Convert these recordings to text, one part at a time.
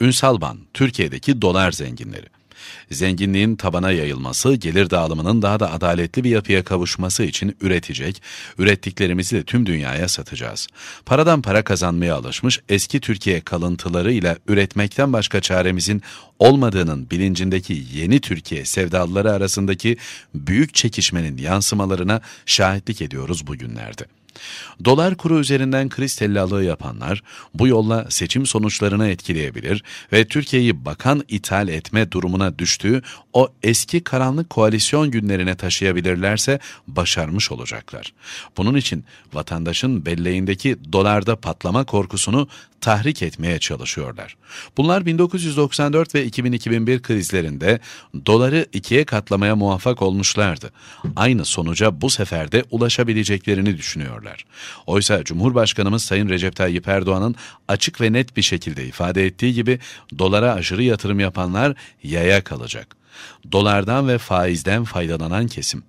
Ünsalban, Türkiye'deki dolar zenginleri. Zenginliğin tabana yayılması, gelir dağılımının daha da adaletli bir yapıya kavuşması için üretecek, ürettiklerimizi de tüm dünyaya satacağız. Paradan para kazanmaya alışmış eski Türkiye kalıntılarıyla üretmekten başka çaremizin olmadığının bilincindeki yeni Türkiye sevdalıları arasındaki büyük çekişmenin yansımalarına şahitlik ediyoruz bugünlerde. Dolar kuru üzerinden kriz tellallığı yapanlar bu yolla seçim sonuçlarını etkileyebilir ve Türkiye'yi bakan ithal etme durumuna düştüğü o eski karanlık koalisyon günlerine taşıyabilirlerse başarmış olacaklar. Bunun için vatandaşın belleğindeki dolarda patlama korkusunu tahrik etmeye çalışıyorlar. Bunlar 1994 ve 2001 krizlerinde doları ikiye katlamaya muvaffak olmuşlardı. Aynı sonuca bu sefer de ulaşabileceklerini düşünüyorlar ediyorlar. Oysa Cumhurbaşkanımız Sayın Recep Tayyip Erdoğan'ın açık ve net bir şekilde ifade ettiği gibi dolara aşırı yatırım yapanlar yaya kalacak. Dolardan ve faizden faydalanan kesim.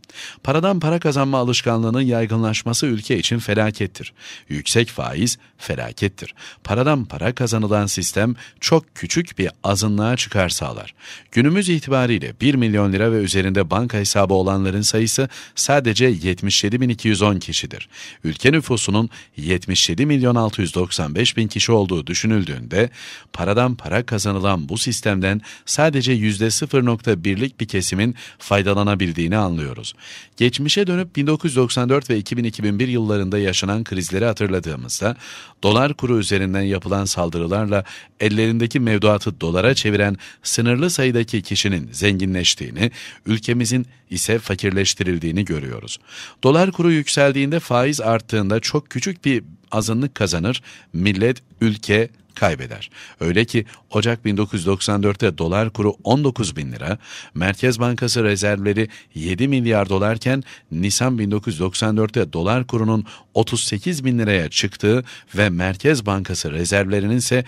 Paradan para kazanma alışkanlığının yaygınlaşması ülke için felakettir. Yüksek faiz felakettir. Paradan para kazanılan sistem çok küçük bir azınlığa çıkar sağlar. Günümüz itibariyle 1 milyon lira ve üzerinde banka hesabı olanların sayısı sadece 77.210 kişidir. Ülke nüfusunun 77 bin kişi olduğu düşünüldüğünde paradan para kazanılan bu sistemden sadece %0.1 ve birlik bir kesimin faydalanabildiğini anlıyoruz. Geçmişe dönüp 1994 ve 2001 yıllarında yaşanan krizleri hatırladığımızda, dolar kuru üzerinden yapılan saldırılarla ellerindeki mevduatı dolara çeviren sınırlı sayıdaki kişinin zenginleştiğini, ülkemizin ise fakirleştirildiğini görüyoruz. Dolar kuru yükseldiğinde faiz arttığında çok küçük bir azınlık kazanır, millet, ülke, kaybeder. Öyle ki Ocak 1994'te dolar kuru 19 bin lira, Merkez Bankası rezervleri 7 milyar dolarken Nisan 1994'te dolar kurunun 38 bin liraya çıktığı ve Merkez Bankası rezervlerinin ise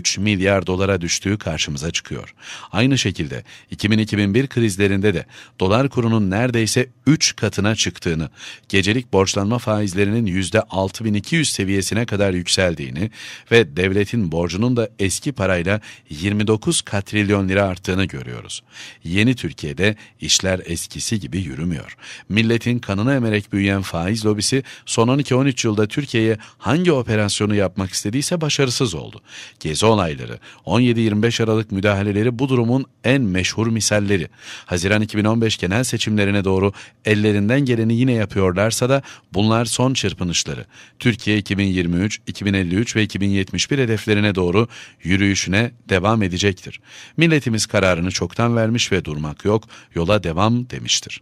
3 milyar dolara düştüğü karşımıza çıkıyor. Aynı şekilde 2000-2001 krizlerinde de dolar kurunun neredeyse 3 katına çıktığını, gecelik borçlanma faizlerinin %6200 seviyesine kadar yükseldiğini ve devletin borcunun da eski parayla 29 katrilyon lira arttığını görüyoruz. Yeni Türkiye'de işler eskisi gibi yürümüyor. Milletin kanına emerek büyüyen faiz lobisi son 12-13 yılda Türkiye'ye hangi operasyonu yapmak istediyse başarısız oldu. Gezi son ayları, 17-25 Aralık müdahaleleri bu durumun en meşhur misalleri. Haziran 2015 genel seçimlerine doğru ellerinden geleni yine yapıyorlarsa da bunlar son çırpınışları. Türkiye 2023, 2053 ve 2071 hedeflerine doğru yürüyüşüne devam edecektir. Milletimiz kararını çoktan vermiş ve durmak yok, yola devam demiştir.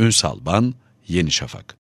Ünsal Ban, Yeni Şafak